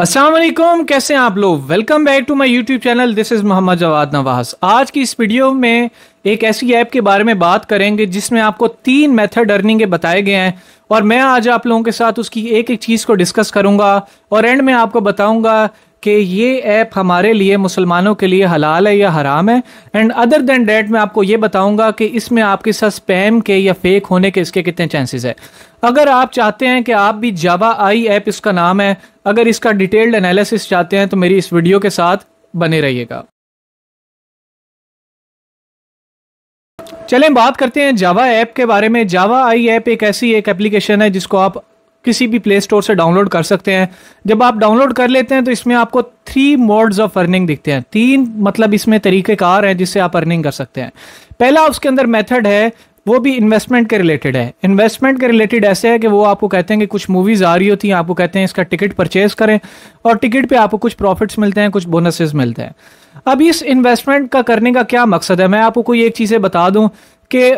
असलम कैसे हैं आप लोग welcome back to my YouTube channel this is Mohammad Jawad Nawaz आज की इस वीडियो में एक ऐसी ऐप के बारे में बात करेंगे जिसमें आपको तीन मेथड अर्निंग के बताए गए हैं और मैं आज आप लोगों के साथ उसकी एक एक चीज़ को डिस्कस करूंगा और एंड में आपको बताऊंगा कि ये ऐप हमारे लिए मुसलमानों के लिए हलाल है या हराम है एंड अदर देन डेट मैं आपको ये बताऊंगा कि इसमें आपके साथ स्पैम के या फेक होने के इसके कितने चांसेस है अगर आप चाहते हैं कि आप भी जावा आई ऐप इसका नाम है अगर इसका डिटेल्ड एनालिसिस चाहते हैं तो मेरी इस वीडियो के साथ बने रहिएगा चलें बात करते हैं जावा ऐप के बारे में जावा आई ऐप एक ऐसी एक एप्लीकेशन है जिसको आप किसी भी प्ले स्टोर से डाउनलोड कर सकते हैं जब आप डाउनलोड कर लेते हैं तो इसमें आपको थ्री मोड्स ऑफ अर्निंग दिखते हैं तीन मतलब इसमें तरीक़ेकार हैं जिससे आप अर्निंग कर सकते हैं पहला उसके अंदर मेथड है वो भी इन्वेस्टमेंट के रिलेटेड है इन्वेस्टमेंट के रिलेटेड ऐसे है कि वो आपको कहते हैं कि कुछ मूवीज़ आ रही होती हैं आपको कहते हैं इसका टिकट परचेज करें और टिकट पे आपको कुछ प्रॉफिट्स मिलते हैं कुछ बोनसेस मिलते हैं अब इस इन्वेस्टमेंट का करने का क्या मकसद है मैं आपको कोई एक चीज़ें बता दूं कि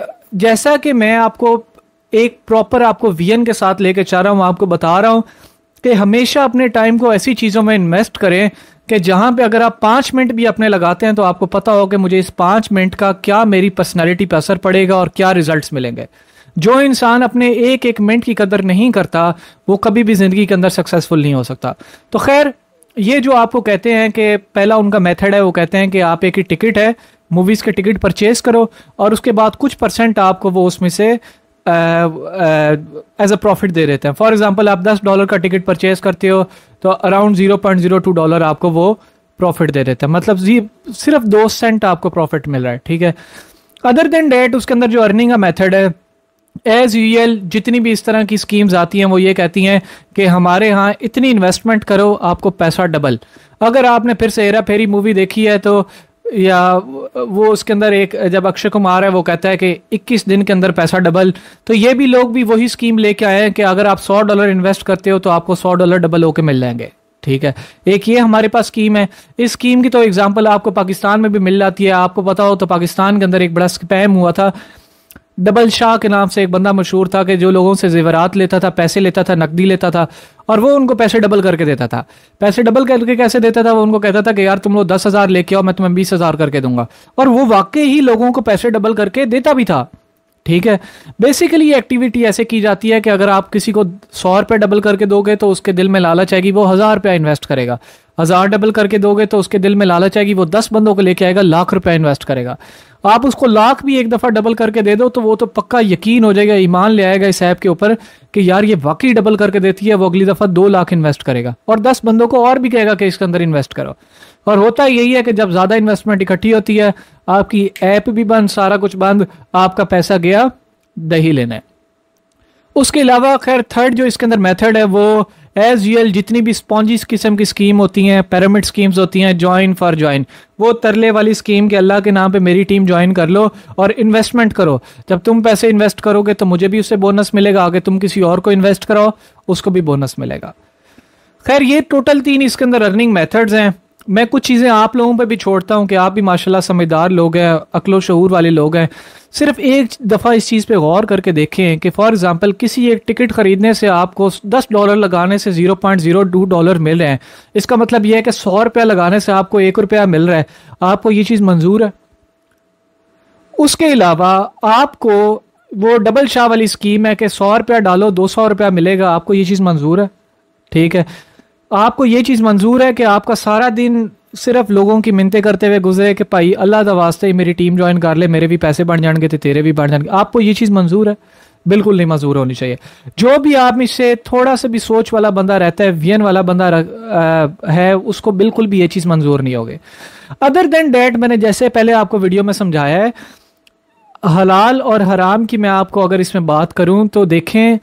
जैसा कि मैं आपको एक प्रॉपर आपको वीएन के साथ लेके चाह रहा हूँ आपको बता रहा हूं कि हमेशा अपने टाइम को ऐसी चीज़ों में इन्वेस्ट करें कि जहां पे अगर आप पांच मिनट भी अपने लगाते हैं तो आपको पता हो कि मुझे इस पांच मिनट का क्या मेरी पर्सनैलिटी पर असर पड़ेगा और क्या रिजल्ट मिलेंगे जो इंसान अपने एक एक मिनट की कदर नहीं करता वो कभी भी ज़िंदगी के अंदर सक्सेसफुल नहीं हो सकता तो खैर ये जो आपको कहते हैं कि पहला उनका मेथड है वो कहते हैं कि आप एक ही टिकट है मूवीज़ के टिकट परचेज करो और उसके बाद कुछ परसेंट आपको वो उसमें से एज अ प्रॉफिट दे रहे हैं फॉर एग्जाम्पल आप दस डॉलर का टिकट परचेज करते हो तो around zero point zero two dollar आपको वो प्रॉफिट दे देते हैं मतलब जी सिर्फ दो सेंट आपको प्रॉफिट मिल रहा है ठीक है अदर देन डेट उसके अंदर जो अर्निंग का मेथड है एज यूएल जितनी भी इस तरह की स्कीम्स आती हैं वो ये कहती हैं कि हमारे यहाँ इतनी इन्वेस्टमेंट करो आपको पैसा डबल अगर आपने फिर से हेरा फेरी मूवी देखी है तो या वो उसके अंदर एक जब अक्षय कुमार है वो कहता है कि 21 दिन के अंदर पैसा डबल तो ये भी लोग भी वही स्कीम लेके आए हैं कि अगर आप 100 डॉलर इन्वेस्ट करते हो तो आपको 100 डॉलर डबल होके मिल जाएंगे ठीक है एक ये हमारे पास स्कीम है इस स्कीम की तो एग्जांपल आपको पाकिस्तान में भी मिल जाती है आपको पता हो तो पाकिस्तान के अंदर एक बड़ा स्पैम हुआ था डबल शाह के नाम से एक बंदा मशहूर था कि जो लोगों से जेवरात लेता था पैसे लेता था नकदी लेता था और वो उनको पैसे डबल करके देता था पैसे डबल करके कैसे देता था वो उनको कहता था कि यार तुम लोग दस हज़ार लेके आओ मैं तुम्हें बीस हज़ार करके दूंगा और वो वाकई ही लोगों को पैसे डबल करके देता भी था ठीक है बेसिकली ये एक्टिविटी ऐसे की जाती है कि अगर आप किसी को सौ रुपये डबल करके दोगे तो उसके दिल में लालच आएगी वो हज़ार रुपया इन्वेस्ट करेगा हज़ार डबल करके दोगे तो उसके दिल में लालच आएगी वो दस बंदों को लेके आएगा लाख रुपया इन्वेस्ट करेगा आप उसको लाख भी एक दफ़ा डबल करके दे दो तो वो तो पक्का यकीन हो जाएगा ईमान ले आएगा इस ऐप के ऊपर कि यार ये वाकई डबल करके देती है वो अगली दफ़ा दो लाख इन्वेस्ट करेगा और दस बंदों को और भी कहेगा कि इसके अंदर इन्वेस्ट करो और होता यही है कि जब ज़्यादा इन्वेस्टमेंट इकट्ठी होती है आपकी ऐप भी बंद सारा कुछ बंद आपका पैसा गया दही लेना उसके अलावा खैर थर्ड जो इसके अंदर मेथड है वो एज यूएल जितनी भी स्पॉन्जिस किस्म की स्कीम होती हैं पैरामिड स्कीम्स होती हैं ज्वाइन फॉर ज्वाइन वो तरले वाली स्कीम के अल्लाह के नाम पे मेरी टीम ज्वाइन कर लो और इन्वेस्टमेंट करो जब तुम पैसे इन्वेस्ट करोगे तो मुझे भी उससे बोनस मिलेगा आगे तुम किसी और को इन्वेस्ट कराओ उसको भी बोनस मिलेगा खैर ये टोटल तीन इसके अंदर अर्निंग मेथड्स हैं मैं कुछ चीज़ें आप लोगों पर भी छोड़ता हूँ कि आप भी माशाल्लाह समझदार लोग हैं अकलो शहूर वाले लोग हैं सिर्फ एक दफ़ा इस चीज़ पे गौर करके देखें कि फॉर एग्जांपल किसी एक टिकट ख़रीदने से आपको 10 डॉलर लगाने से 0.02 डॉलर मिल रहे हैं इसका मतलब यह है कि सौ रुपया लगाने से आपको एक रुपया मिल रहा है आपको ये चीज़ मंजूर है उसके अलावा आपको वो डबल शाह वाली स्कीम है कि सौ रुपया डालो दो सौ रुपया मिलेगा आपको ये चीज़ मंजूर है ठीक है आपको ये चीज़ मंजूर है कि आपका सारा दिन सिर्फ लोगों की मिनते करते हुए गुजरे कि भाई अल्लाह का वास्ते ही मेरी टीम ज्वाइन कर ले मेरे भी पैसे बन जाएंगे तो तेरे भी बन जाएंगे आपको ये चीज़ मंजूर है बिल्कुल नहीं मंजूर होनी चाहिए जो भी आप इससे थोड़ा सा भी सोच वाला बंदा रहता है वियन वाला बंदा रह, आ, है उसको बिल्कुल भी ये चीज़ मंजूर नहीं होगी अदर देन डेट मैंने जैसे पहले आपको वीडियो में समझाया है हलाल और हराम की मैं आपको अगर इसमें बात करूं तो देखें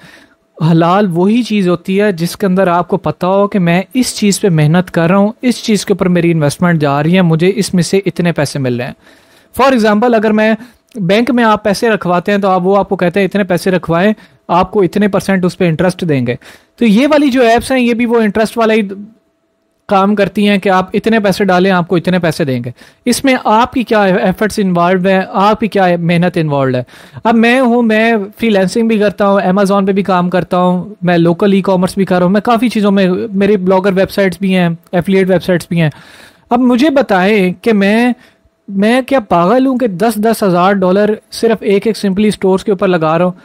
हलाल वही चीज़ होती है जिसके अंदर आपको पता हो कि मैं इस चीज़ पे मेहनत कर रहा हूँ इस चीज़ के ऊपर मेरी इन्वेस्टमेंट जा रही है मुझे इसमें से इतने पैसे मिल रहे हैं फॉर एग्ज़ाम्पल अगर मैं बैंक में आप पैसे रखवाते हैं तो आप वो आपको कहते हैं इतने पैसे रखवाएं आपको इतने परसेंट उस पर इंटरेस्ट देंगे तो ये वाली जो ऐप्स हैं ये भी वो इंटरेस्ट वाला ही काम करती हैं कि आप इतने पैसे डालें आपको इतने पैसे देंगे इसमें आपकी क्या एफर्ट्स इन्वॉल्व हैं आपकी क्या मेहनत इन्वॉल्व है अब मैं हूँ मैं फ्रीलैंसिंग भी करता हूँ अमेज़ोन पे भी काम करता हूँ मैं लोकल ई कॉमर्स भी कर रहा हूँ मैं काफ़ी चीज़ों में मेरी ब्लॉगर वेबसाइट्स भी हैं एफिलियट वेबसाइट्स भी हैं अब मुझे बताएं कि मैं मैं क्या पागल हूँ कि दस दस हज़ार डॉलर सिर्फ एक एक सिंपली स्टोर्स के ऊपर लगा रहा हूँ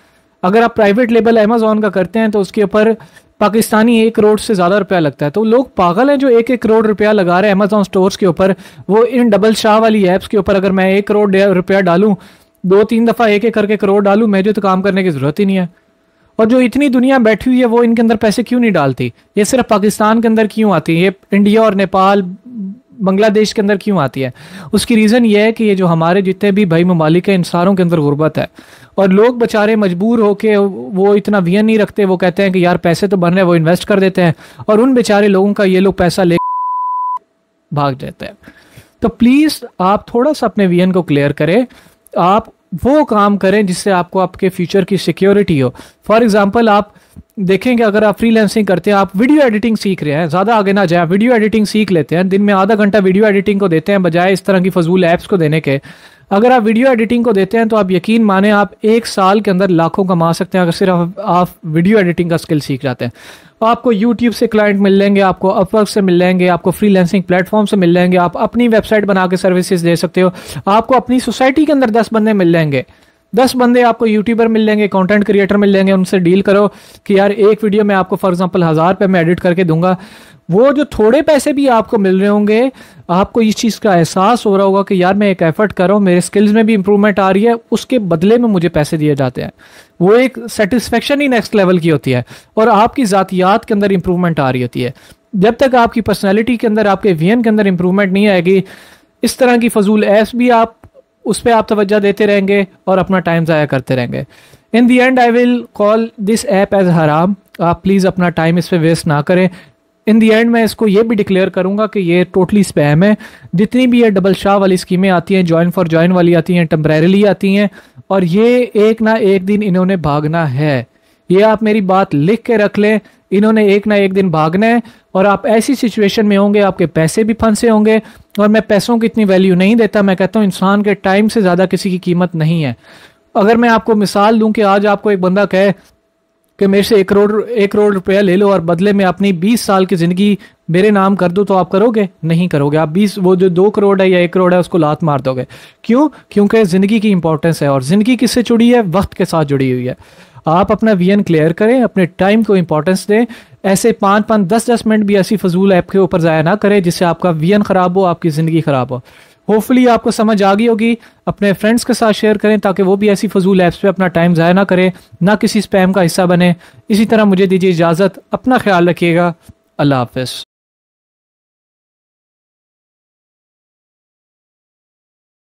अगर आप प्राइवेट लेबल अमेज़ोन का करते हैं तो उसके ऊपर पाकिस्तानी एक करोड़ से ज़्यादा रुपया लगता है तो लोग पागल हैं जो एक एक करोड़ रुपया लगा रहे हैं अमेजोन स्टोर्स के ऊपर वो इन डबल शाह वाली ऐप्स के ऊपर अगर मैं एक करोड़ रुपया डालू दो तीन दफ़ा एक एक करके करोड़ डालूँ मुझे तो काम करने की ज़रूरत ही नहीं है और जो इतनी दुनिया बैठी हुई है वो इनके अंदर पैसे क्यों नहीं डालती ये सिर्फ पाकिस्तान के अंदर क्यों आती है ये इंडिया और नेपाल बांग्लादेश के अंदर क्यों आती है उसकी रीज़न यह है कि ये जो हमारे जितने भी भाई ममालिक हैं इंसानों के अंदर गुर्बत है और लोग बेचारे मजबूर होकर वो इतना वियन नहीं रखते वो कहते हैं कि यार पैसे तो बन रहे वो इन्वेस्ट कर देते हैं और उन बेचारे लोगों का ये लोग पैसा ले भाग जाते हैं तो प्लीज़ आप थोड़ा सा अपने वियन को क्लियर करें आप वो काम करें जिससे आपको आपके फ्यूचर की सिक्योरिटी हो फॉर एग्ज़ाम्पल आप देखेंगे अगर आप फ्रीलैंसिंग करते हैं आप वीडियो एडिटिंग सीख रहे हैं ज़्यादा आगे ना जाए वीडियो एडिटिंग सीख लेते हैं दिन में आधा घंटा वीडियो एडिटिंग को देते हैं बजाय इस तरह की फजूल ऐप्स को देने के अगर आप वीडियो एडिटिंग को देते हैं तो आप यकीन माने आप एक साल के अंदर लाखों कमा सकते हैं अगर सिर्फ आप वीडियो एडिटिंग का स्किल सीख जाते हैं तो आपको यूट्यूब से क्लाइंट मिल लेंगे आपको अपवर्क से मिल लेंगे आपको फ्रीलैंसिंग प्लेटफॉर्म से मिल लेंगे आप अपनी वेबसाइट बना के सर्विसेज दे सकते हो आपको अपनी सोसाइटी के अंदर दस बंदे मिल लेंगे दस बंदे आपको यूट्यूबर मिल लेंगे कंटेंट क्रिएटर मिल लेंगे उनसे डील करो कि यार एक वीडियो में आपको फॉर एग्जांपल हज़ार रुपये मैं एडिट करके दूंगा वो जो थोड़े पैसे भी आपको मिल रहे होंगे आपको इस चीज़ का एहसास हो रहा होगा कि यार मैं एक एफर्ट कर रहा हूँ मेरे स्किल्स में भी इंप्रूवमेंट आ रही है उसके बदले में मुझे पैसे दिए जाते हैं वो एक सेटिस्फेक्शन ही नेक्स्ट लेवल की होती है और आपकी ज़ातियात के अंदर इंप्रूवमेंट आ रही होती है जब तक आपकी पर्सनैलिटी के अंदर आपके वी के अंदर इंप्रूवमेंट नहीं आएगी इस तरह की फजूल ऐप्स भी आप उस पर आप तोज्जह देते रहेंगे और अपना टाइम ज़ाया करते रहेंगे in the end I will call this app as हराम आप प्लीज़ अपना टाइम इस पर वेस्ट ना करें इन दी एंड मैं इसको ये भी डिक्लेयर करूँगा कि ये टोटली स्पैम है जितनी भी ये डबल शाह वाली स्कीमें आती हैं जॉइन फॉर जॉइन वाली आती हैं टम्प्रेरली आती हैं और ये एक ना एक दिन इन्होंने भागना है ये आप मेरी बात लिख के रख लें इन्होंने एक ना एक दिन भागना है और आप ऐसी सिचुएशन में होंगे आपके पैसे भी फंसे होंगे और मैं पैसों की इतनी वैल्यू नहीं देता मैं कहता हूँ इंसान के टाइम से ज़्यादा किसी की कीमत नहीं है अगर मैं आपको मिसाल दूं कि आज आपको एक बंदा कहे कि मेरे से एक करोड़ एक करोड़ रुपया ले लो और बदले में अपनी बीस साल की ज़िंदगी मेरे नाम कर दो तो आप करोगे नहीं करोगे आप बीस वो जो दो करोड़ है या एक करोड़ है उसको लात मार दोगे क्यों क्योंकि ज़िंदगी की इंपॉर्टेंस है और ज़िंदगी किससे जुड़ी है वक्त के साथ जुड़ी हुई है आप अपना वीएन क्लियर करें अपने टाइम को इंपॉर्टेंस दें ऐसे पाँच पाँच दस दस मिनट भी ऐसी फजूल ऐप के ऊपर ज़ाया ना करें जिससे आपका वीएन ख़राब हो आपकी ज़िंदगी ख़राब हो होपफुली आपको समझ आ गई होगी अपने फ्रेंड्स के साथ शेयर करें ताकि वो भी ऐसी फजूल ऐप्स पे अपना टाइम ज़ाया ना करें ना किसी स्पैम का हिस्सा बने इसी तरह मुझे दीजिए इजाज़त अपना ख्याल रखिएगा अल्लाह हाफिज़